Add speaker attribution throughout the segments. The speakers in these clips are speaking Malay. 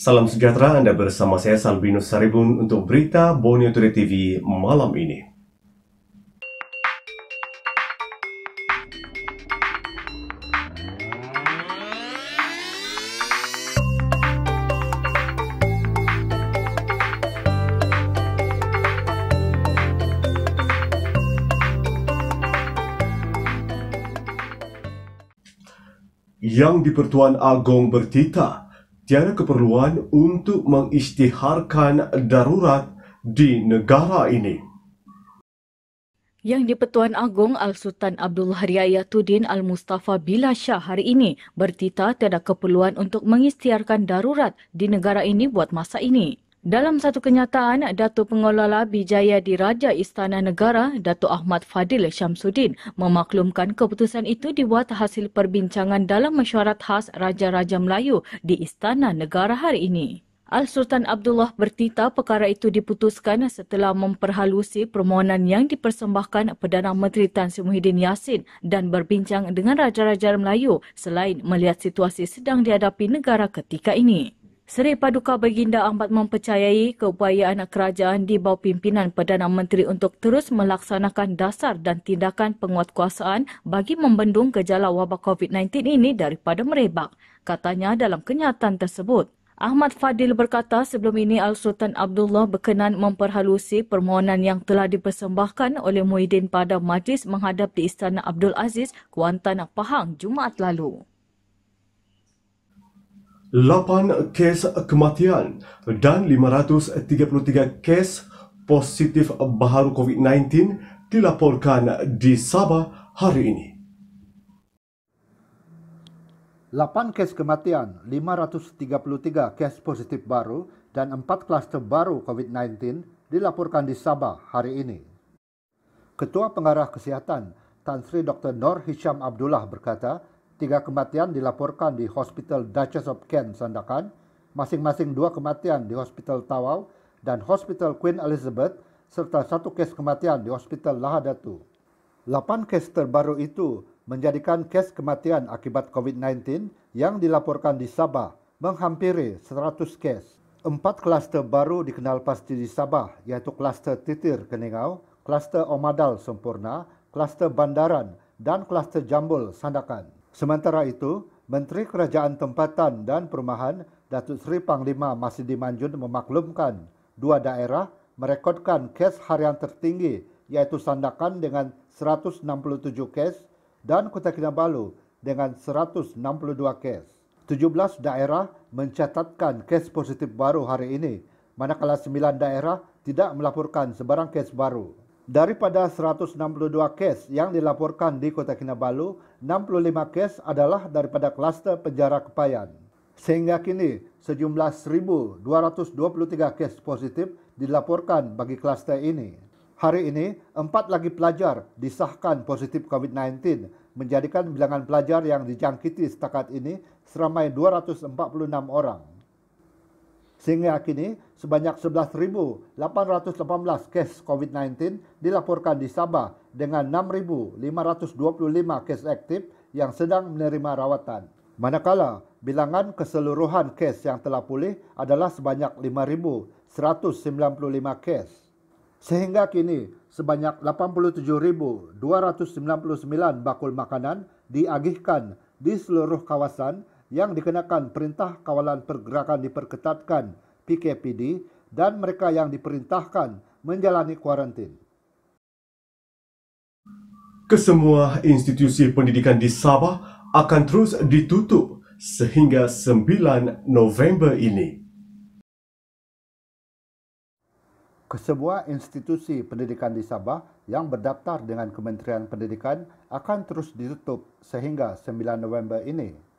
Speaker 1: Salam sejahtera, anda bersama saya Salbinus Saribun untuk berita Borneo Today TV malam ini. Yang di Pertuan Agong bertitah tiada keperluan untuk mengisytiharkan darurat di negara ini.
Speaker 2: Yang di-Pertuan Agong Al-Sultan Abdul Haryayatuddin Al-Mustafa Bila hari ini bertita tiada keperluan untuk mengisytiharkan darurat di negara ini buat masa ini. Dalam satu kenyataan, Datuk Pengelola Bijaya di Raja Istana Negara, Datuk Ahmad Fadil Syamsuddin, memaklumkan keputusan itu dibuat hasil perbincangan dalam mesyuarat khas Raja-Raja Melayu di Istana Negara hari ini. Al-Sultan Abdullah bertita perkara itu diputuskan setelah memperhalusi permohonan yang dipersembahkan Perdana Menteri Tan Sri Muhyiddin Yassin dan berbincang dengan Raja-Raja Melayu selain melihat situasi sedang dihadapi negara ketika ini. Seri Paduka Baginda amat mempercayai keupayaan kerajaan di bawah pimpinan Perdana Menteri untuk terus melaksanakan dasar dan tindakan penguatkuasaan bagi membendung gejala wabak COVID-19 ini daripada merebak, katanya dalam kenyataan tersebut. Ahmad Fadil berkata sebelum ini Al-Sultan Abdullah berkenan memperhalusi permohonan yang telah dipersembahkan oleh Muhyiddin pada majlis menghadap di Istana Abdul Aziz, Kuantan, Pahang, Jumaat lalu.
Speaker 1: 8 kes kematian dan 533 kes positif baharu COVID-19 dilaporkan di Sabah hari ini.
Speaker 3: 8 kes kematian, 533 kes positif baru dan 4 kluster baru COVID-19 dilaporkan di Sabah hari ini. Ketua Pengarah Kesihatan Tan Sri Dr. Nor Hisham Abdullah berkata, tiga kematian dilaporkan di Hospital Duchess of Kent, Sandakan. Masing-masing dua kematian di Hospital Tawau dan Hospital Queen Elizabeth serta satu kes kematian di Hospital Lahadatu. Lapan kes terbaru itu menjadikan kes kematian akibat COVID-19 yang dilaporkan di Sabah menghampiri 100 kes. Empat kluster baru dikenal pasti di Sabah iaitu kluster Titir Keningau, kluster Omadal Sempurna, kluster Bandaran dan kluster Jambul Sandakan. Sementara itu, Menteri Kerajaan Tempatan dan Perumahan Datuk Seri Panglima Masidi Manjun memaklumkan dua daerah merekodkan kes harian tertinggi iaitu Sandakan dengan 167 kes dan Kota Kinabalu dengan 162 kes. 17 daerah mencatatkan kes positif baru hari ini, manakala 9 daerah tidak melaporkan sebarang kes baru. Daripada 162 kes yang dilaporkan di Kota Kinabalu, 65 kes adalah daripada kluster penjara Kepayan. Sehingga kini, sejumlah 1,223 kes positif dilaporkan bagi kluster ini. Hari ini, empat lagi pelajar disahkan positif COVID-19, menjadikan bilangan pelajar yang dijangkiti setakat ini seramai 246 orang. Sehingga kini, sebanyak 11,818 kes COVID-19 dilaporkan di Sabah dengan 6,525 kes aktif yang sedang menerima rawatan. Manakala, bilangan keseluruhan kes yang telah pulih adalah sebanyak 5,195 kes. Sehingga kini, sebanyak 87,299 bakul makanan diagihkan di seluruh kawasan yang dikenakan perintah kawalan pergerakan diperketatkan PKPD dan mereka yang diperintahkan menjalani kuarantin.
Speaker 1: Kesemua institusi pendidikan di Sabah akan terus ditutup sehingga 9 November ini.
Speaker 3: Kesemua institusi pendidikan di Sabah yang berdaftar dengan Kementerian Pendidikan akan terus ditutup sehingga 9 November ini.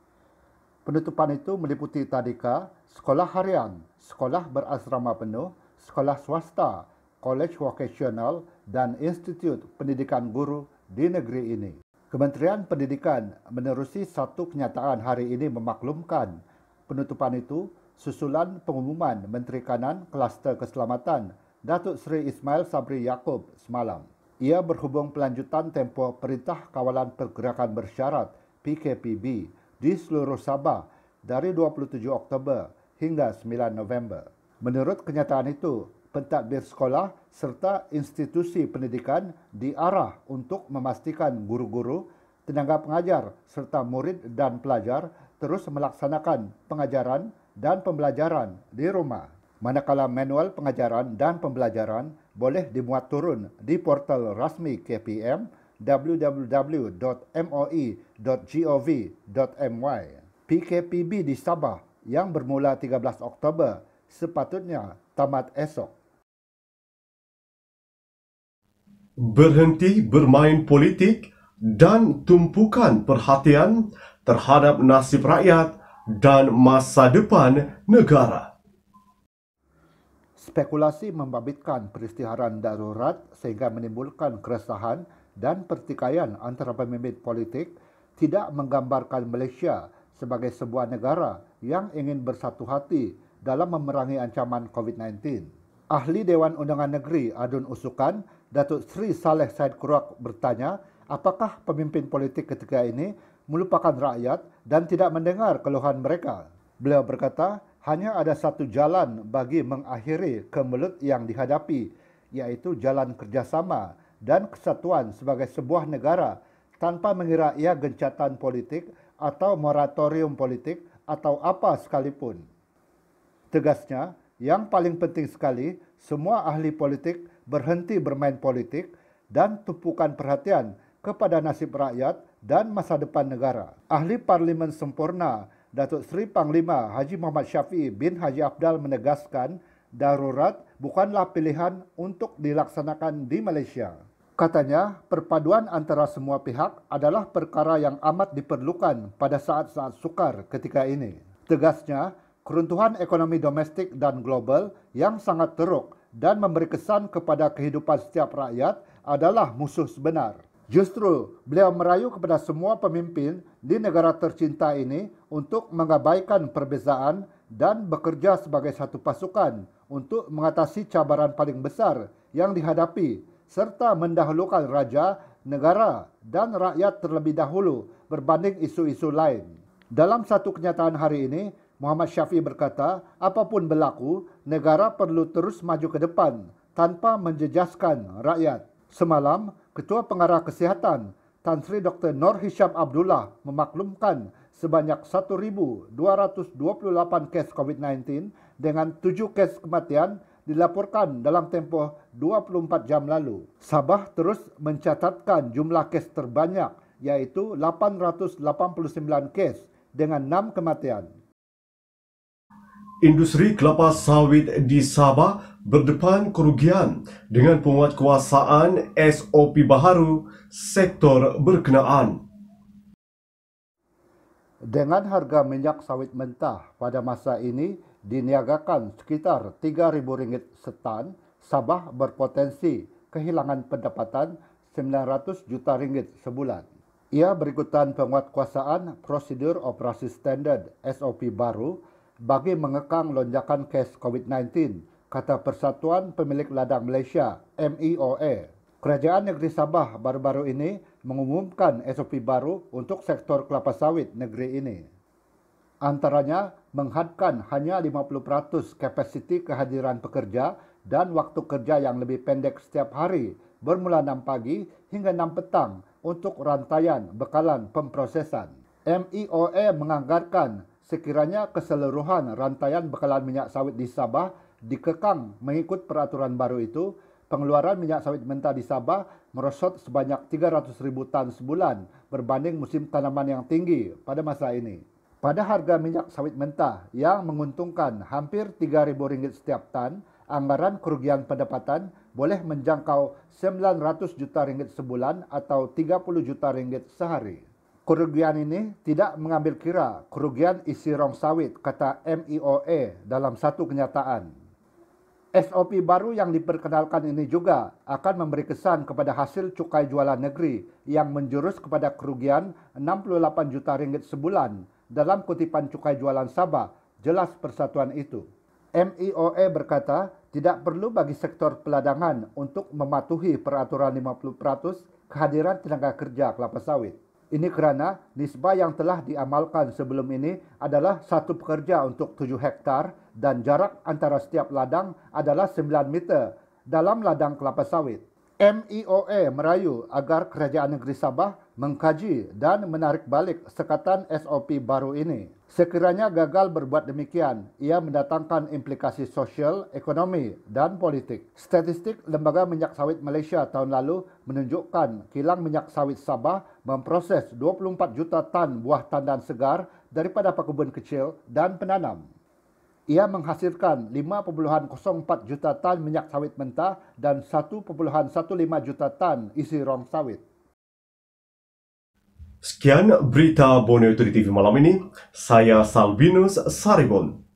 Speaker 3: Penutupan itu meliputi tadika, sekolah harian, sekolah berasrama penuh, sekolah swasta, kolej vokasional dan institut pendidikan guru di negeri ini. Kementerian Pendidikan menerusi satu kenyataan hari ini memaklumkan penutupan itu susulan pengumuman Menteri Kanan Kluster Keselamatan Datuk Seri Ismail Sabri Yaakob semalam. Ia berhubung pelanjutan tempoh Perintah Kawalan Pergerakan Bersyarat PKPB di seluruh Sabah dari 27 Oktober hingga 9 November. Menurut kenyataan itu, pentadbir sekolah serta institusi pendidikan diarah untuk memastikan guru-guru, tenaga pengajar serta murid dan pelajar terus melaksanakan pengajaran dan pembelajaran di rumah. Manakala manual pengajaran dan pembelajaran boleh dimuat turun di portal rasmi KPM www.moe.gov.my. E PKPB di Sabah yang bermula 13 Oktober sepatutnya tamat esok.
Speaker 1: Berhenti bermain politik dan tumpukan perhatian terhadap nasib rakyat dan masa depan negara.
Speaker 3: Spekulasi membabitkan peristiharan darurat sehingga menimbulkan keresahan dan pertikaian antara pemimpin politik tidak menggambarkan Malaysia sebagai sebuah negara yang ingin bersatu hati dalam memerangi ancaman COVID-19. Ahli Dewan Undangan Negeri Adun Usukan, Datuk Sri Saleh Said Kurak bertanya, apakah pemimpin politik ketika ini melupakan rakyat dan tidak mendengar keluhan mereka? Beliau berkata, hanya ada satu jalan bagi mengakhiri kemelut yang dihadapi, iaitu jalan kerjasama dan kesatuan sebagai sebuah negara tanpa mengira ia gencatan politik atau moratorium politik atau apa sekalipun. Tegasnya, yang paling penting sekali, semua ahli politik berhenti bermain politik dan tumpukan perhatian kepada nasib rakyat dan masa depan negara. Ahli Parlimen Sempurna, Datuk Seri Panglima Haji Muhammad Syafi'i bin Haji Abdal menegaskan, darurat bukanlah pilihan untuk dilaksanakan di Malaysia. Katanya, perpaduan antara semua pihak adalah perkara yang amat diperlukan pada saat-saat sukar ketika ini. Tegasnya, keruntuhan ekonomi domestik dan global yang sangat teruk dan memberi kesan kepada kehidupan setiap rakyat adalah musuh sebenar. Justru, beliau merayu kepada semua pemimpin di negara tercinta ini untuk mengabaikan perbezaan dan bekerja sebagai satu pasukan untuk mengatasi cabaran paling besar yang dihadapi serta mendahulukan raja, negara dan rakyat terlebih dahulu berbanding isu-isu lain. Dalam satu kenyataan hari ini, Muhammad Syafie berkata, apapun berlaku, negara perlu terus maju ke depan tanpa menjejaskan rakyat. Semalam, Ketua Pengarah Kesihatan Tan Sri Dr. Nur Hisham Abdullah memaklumkan sebanyak 1,228 kes COVID-19 dengan tujuh kes kematian dilaporkan dalam tempoh 24 jam lalu. Sabah terus mencatatkan jumlah kes terbanyak iaitu 889 kes dengan enam kematian.
Speaker 1: Industri kelapa sawit di Sabah berdepan kerugian dengan penguatkuasaan SOP baharu sektor berkenaan.
Speaker 3: Dengan harga minyak sawit mentah pada masa ini diniagakan sekitar rm ringgit setan, Sabah berpotensi kehilangan pendapatan RM900 juta ringgit sebulan. Ia berikutan penguatkuasaan prosedur operasi standard SOP baru bagi mengekang lonjakan kes COVID-19, kata Persatuan Pemilik Ladang Malaysia, MEOA. Kerajaan Negeri Sabah baru-baru ini mengumumkan SOP baru untuk sektor kelapa sawit negeri ini antaranya menghadkan hanya 50% kapasiti kehadiran pekerja dan waktu kerja yang lebih pendek setiap hari bermula 6 pagi hingga 6 petang untuk rantaian bekalan pemprosesan. MIOE menganggarkan sekiranya keseluruhan rantaian bekalan minyak sawit di Sabah dikekang mengikut peraturan baru itu, pengeluaran minyak sawit mentah di Sabah merosot sebanyak 300 ribu tan sebulan berbanding musim tanaman yang tinggi pada masa ini. Pada harga minyak sawit mentah yang menguntungkan hampir rm ringgit setiap tan, anggaran kerugian pendapatan boleh menjangkau RM900 juta ringgit sebulan atau RM30 juta ringgit sehari. Kerugian ini tidak mengambil kira kerugian isi rong sawit, kata MIOE dalam satu kenyataan. SOP baru yang diperkenalkan ini juga akan memberi kesan kepada hasil cukai jualan negeri yang menjurus kepada kerugian 68 juta ringgit sebulan dalam kutipan cukai jualan Sabah, jelas persatuan itu. MIOE berkata, tidak perlu bagi sektor peladangan untuk mematuhi peraturan 50% kehadiran tenaga kerja kelapa sawit. Ini kerana nisbah yang telah diamalkan sebelum ini adalah satu pekerja untuk 7 hektar dan jarak antara setiap ladang adalah 9 meter dalam ladang kelapa sawit. MIOE merayu agar Kerajaan Negeri Sabah mengkaji dan menarik balik sekatan SOP baru ini. Sekiranya gagal berbuat demikian, ia mendatangkan implikasi sosial, ekonomi dan politik. Statistik Lembaga Minyak Sawit Malaysia tahun lalu menunjukkan kilang minyak sawit Sabah memproses 24 juta tan buah tandan segar daripada pekebun kecil dan penanam. Ia menghasilkan 5.04 juta tan minyak sawit mentah dan 1.15 juta tan isi rong sawit.
Speaker 1: Sekian berita Borneo TV malam ini. Saya Salvinus Saribon.